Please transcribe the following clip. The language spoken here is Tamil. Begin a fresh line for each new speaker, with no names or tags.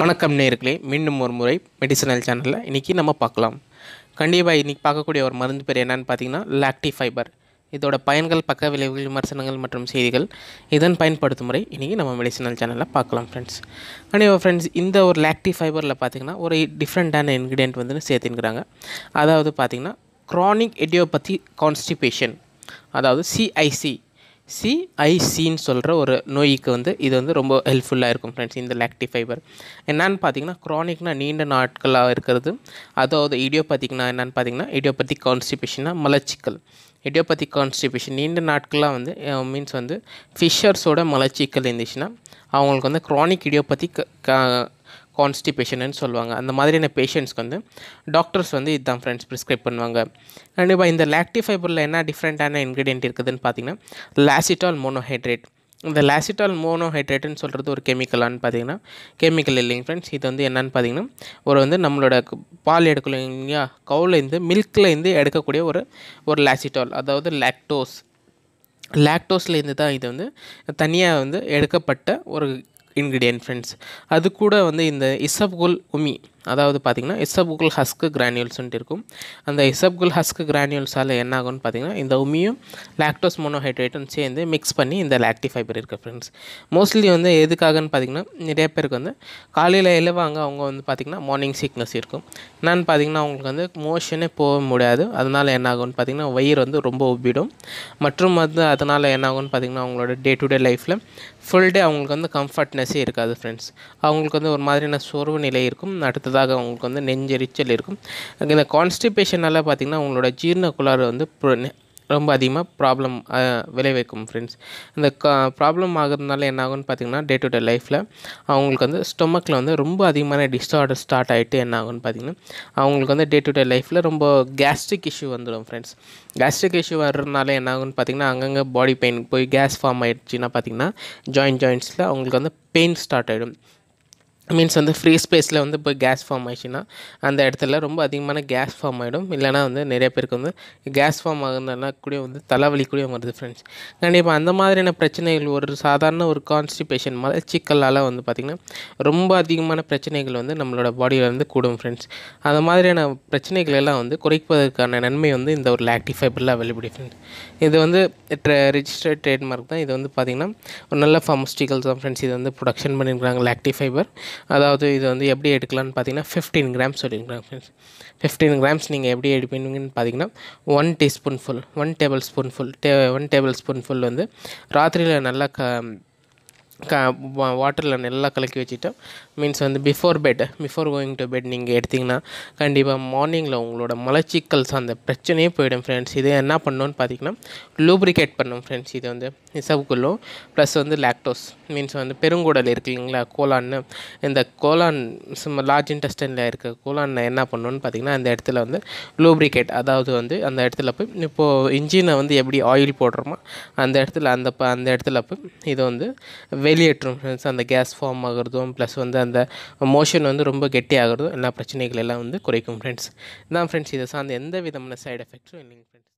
வணக்கம் நேர்களே மீண்டும் ஒரு முறை மெடிசனல் சேனலில் இன்றைக்கி நம்ம பார்க்கலாம் கண்டிப்பாக இன்றைக்கி பார்க்கக்கூடிய ஒரு மருந்து பேர் என்னென்னு பார்த்தீங்கன்னா லாக்டி ஃபைபர் இதோட பயன்கள் பக்க விளைவுகள் விமர்சனங்கள் மற்றும் செய்திகள் இதன் பயன்படுத்தும் முறை இன்றைக்கி நம்ம மெடிசனல் சேனலில் பார்க்கலாம் ஃப்ரெண்ட்ஸ் கண்டிப்பாக ஃப்ரெண்ட்ஸ் இந்த ஒரு லாக்டி ஃபைபரில் பார்த்திங்கன்னா ஒரு டிஃப்ரெண்ட்டான இன்க்ரீடியன்ட் வந்து சேர்த்துங்கிறாங்க அதாவது பார்த்திங்கன்னா க்ரானிக் எடியோபதி கான்ஸ்டிபேஷன் அதாவது சிஐசி சிஐசின்னு சொல்கிற ஒரு நோய்க்கு வந்து இது வந்து ரொம்ப ஹெல்ப்ஃபுல்லாக இருக்கும் ஃப்ரெண்ட்ஸ் இந்த லாக்டி ஃபைபர் என்னன்னு பார்த்தீங்கன்னா குரானிக்னால் நீண்ட நாட்களாக இருக்கிறது அதாவது இடியோபதிக்னா என்னென்னு பார்த்தீங்கன்னா இடியோபதி கான்ஸ்டிபேஷன்னா மலச்சிக்கல் இடியோபதி கான்ஸ்டிபேஷன் நீண்ட நாட்களாக வந்து மீன்ஸ் வந்து ஃபிஷர்ஸோட மலச்சிக்கல் இருந்துச்சுன்னா அவங்களுக்கு வந்து க்ரானிக் இடியோபதி கான்ஸ்டிபேஷன்னு சொல்லுவாங்க அந்த மாதிரியான பேஷண்ட்ஸ்க்கு வந்து டாக்டர்ஸ் வந்து இதுதான் ஃப்ரெண்ட்ஸ் ப்ரிஸ்கிரைப் பண்ணுவாங்க கண்டிப்பாக இந்த லாக்டி ஃபைபரில் என்ன டிஃப்ரெண்ட்டான இன்க்ரீடியன்ட் இருக்குதுன்னு பார்த்தீங்கன்னா லாசிட்டால் மோனோஹைட்ரேட் இந்த லாசிட்டால் மோனோஹைட்ரேட்டுன்னு சொல்கிறது ஒரு கெமிக்கலான்னு பார்த்தீங்கன்னா கெமிக்கல் இல்லைங்க ஃப்ரெண்ட்ஸ் இது வந்து என்னன்னு பார்த்தீங்கன்னா ஒரு வந்து நம்மளோட பால் எடுக்கலைங்க கவுலேருந்து மில்க்லேருந்து எடுக்கக்கூடிய ஒரு ஒரு லாசிட்டால் அதாவது லாக்டோஸ் லாக்டோஸ்லேருந்து தான் இது வந்து தனியாக வந்து எடுக்கப்பட்ட ஒரு இன்க்ரீடியன்ட் ஃப்ரெண்ட்ஸ் அது கூட வந்து இந்த இசப்கோல் உமி அதாவது பார்த்திங்கன்னா எசப்குல் ஹஸ்கு கிரானியூல்ஸ்ன்ட்டு இருக்கும் அந்த எசப்குல் ஹஸ்கு கிரானியூல்ஸால் என்ன ஆகும்னு பார்த்திங்கன்னா இந்த உமியும் லாக்டோஸ் மோனோஹைட்ரேட்டும் சேர்ந்து மிக்ஸ் பண்ணி இந்த லாக்டி ஃபைபர் இருக்குது ஃப்ரெண்ட்ஸ் மோஸ்ட்லி வந்து எதுக்காகன்னு பார்த்திங்கன்னா நிறைய பேருக்கு வந்து காலையில் எழுவாங்க அவங்க வந்து பார்த்திங்கன்னா மார்னிங் சீக்னஸ் இருக்கும் என்னென்னு பார்த்திங்கன்னா அவங்களுக்கு வந்து மோஷனே போக முடியாது அதனால் என்ன ஆகும்னு பார்த்திங்கன்னா வயிறு வந்து ரொம்ப ஒப்பிடும் மற்றும் வந்து அதனால் என்ன ஆகும்னு பார்த்திங்கன்னா அவங்களோட டே டு டே லைஃப்பில் ஃபுல் டே அவங்களுக்கு வந்து கம்ஃபர்ட்னஸே இருக்காது ஃப்ரெண்ட்ஸ் அவங்களுக்கு வந்து ஒரு மாதிரியான சோர்வு நிலை இருக்கும் அடுத்தது முன்னதாக உங்களுக்கு வந்து நெஞ்செரிச்சல் இருக்கும் இந்த கான்ஸ்டிபேஷனால் பார்த்திங்கன்னா உங்களோட ஜீர்ண குளாறு வந்து ரொம்ப அதிகமாக ப்ராப்ளம் விளைவிக்கும் ஃப்ரெண்ட்ஸ் இந்த கா ப்ராப்ளம் ஆகிறதுனால என்ன ஆகும்னு பார்த்திங்கன்னா டே டு டே லைஃப்பில் அவங்களுக்கு வந்து ஸ்டொமக்கில் வந்து ரொம்ப அதிகமான டிஸ்டார்டர் ஸ்டார்ட் ஆகிட்டு என்ன ஆகும்னு பார்த்திங்கன்னா அவங்களுக்கு வந்து டே டு டே லைஃப்பில் ரொம்ப கேஸ்ட்ரிக் இஷ்யூ வந்துடும் ஃப்ரெண்ட்ஸ் கேஸ்ட்ரிக் இஷ்யூ வர்றதுனால என்ன ஆகும்னு பார்த்திங்கன்னா அங்கங்கே பாடி பெயின் போய் கேஸ் ஃபார்ம் ஆகிடுச்சின்னா பார்த்திங்கன்னா ஜாயிண்ட் ஜாயின்ஸில் அவங்களுக்கு வந்து பெயின் ஸ்டார்ட் ஆகிடும் மீன்ஸ் வந்து ஃப்ரீ ஸ்பேஸில் வந்து இப்போ கேஸ் ஃபார்ம் ஆயிடுச்சுன்னா அந்த இடத்துல ரொம்ப அதிகமான கேஸ் ஃபார்ம் ஆகிடும் இல்லைனா வந்து நிறைய பேருக்கு வந்து கேஸ் ஃபார்ம் ஆகுதுனா கூட வந்து தலைவலி கூட வருது ஃப்ரெண்ட்ஸ் கண்டிப்பாக அந்த மாதிரியான பிரச்சனைகள் ஒரு சாதாரண ஒரு கான்ஸ்டிபேஷன் மாதிரி சிக்கல்லால் வந்து பார்த்திங்கன்னா ரொம்ப அதிகமான பிரச்சனைகள் வந்து நம்மளோட பாடியில் வந்து கூடும் ஃப்ரெண்ட்ஸ் அந்த மாதிரியான பிரச்சனைகள் எல்லாம் வந்து குறைப்பதற்கான நன்மை வந்து இந்த ஒரு லாக்டி ஃபைபரில் அவைலபிள் ஃப்ரெண்ட்ஸ் இது வந்து ரிஜிஸ்டர்ட் ட்ரேட்மார்க் தான் இது வந்து பார்த்திங்கன்னா ஒரு நல்ல ஃபார்மஸ்டிக்கல் தான் ஃப்ரெண்ட்ஸ் இது வந்து ப்ரொடக்ஷன் பண்ணியிருக்கிறாங்க லாக்டி ஃபைபர் அதாவது இது வந்து எப்படி எடுக்கலாம்னு பார்த்தீங்கன்னா ஃபிஃப்டீன் கிராம்ஸ் சொல்லியிருக்காங்க ஃபிஃப்டீன் கிராம்ஸ் நீங்கள் எப்படி எடுப்பீங்கன்னு பார்த்தீங்கன்னா one teaspoon full one tablespoon full day one tablespoon full வந்து ராத்திரியில் நல்லா க வாட்டரில் நல்லா கலக்கி வச்சுட்டோம் மீன்ஸ் வந்து before bed before going to bed நீங்கள் எடுத்திங்கன்னா கண்டிப்பாக மார்னிங்கில் உங்களோட மலச்சிக்கல்ஸ் அந்த பிரச்சனையே போயிடும் ஃப்ரெண்ட்ஸ் இது என்ன பண்ணணும்னு பார்த்தீங்கன்னா லூப்ரிகேட் பண்ணும் ஃப்ரெண்ட்ஸ் இது வந்து இசவுக்குள்ளோ ப்ளஸ் வந்து லாக்டோஸ் மீன்ஸ் வந்து பெருங்குடல் இருக்கு இல்லைங்களா கோலான்னு இந்த கோலான் லார்ஜ் இன்டெஸ்டனில் இருக்க கோலான் என்ன பண்ணணும்னு பார்த்தீங்கன்னா அந்த இடத்துல வந்து லூப்ரிகேட் அதாவது வந்து அந்த இடத்துல போய் இப்போது இன்ஜினை வந்து எப்படி ஆயில் போடுறோமோ அந்த இடத்துல அந்த அந்த இடத்துல போய் இது வந்து வெளியேற்றும் ஃப்ரெண்ட்ஸ் அந்த கேஸ் ஃபார்ம் ஆகிறதும் ப்ளஸ் வந்து அந்த மோஷன் வந்து ரொம்ப கெட்டி ஆகிறதும் எல்லா பிரச்சனைகள் எல்லாம் வந்து குறைக்கும் ஃப்ரெண்ட்ஸ் தான் ஃப்ரெண்ட்ஸ் இதை சார்ந்த எந்த விதமான சைடு எஃபெக்ட்ஸும் இல்லைங்க ஃப்ரெண்ட்ஸ்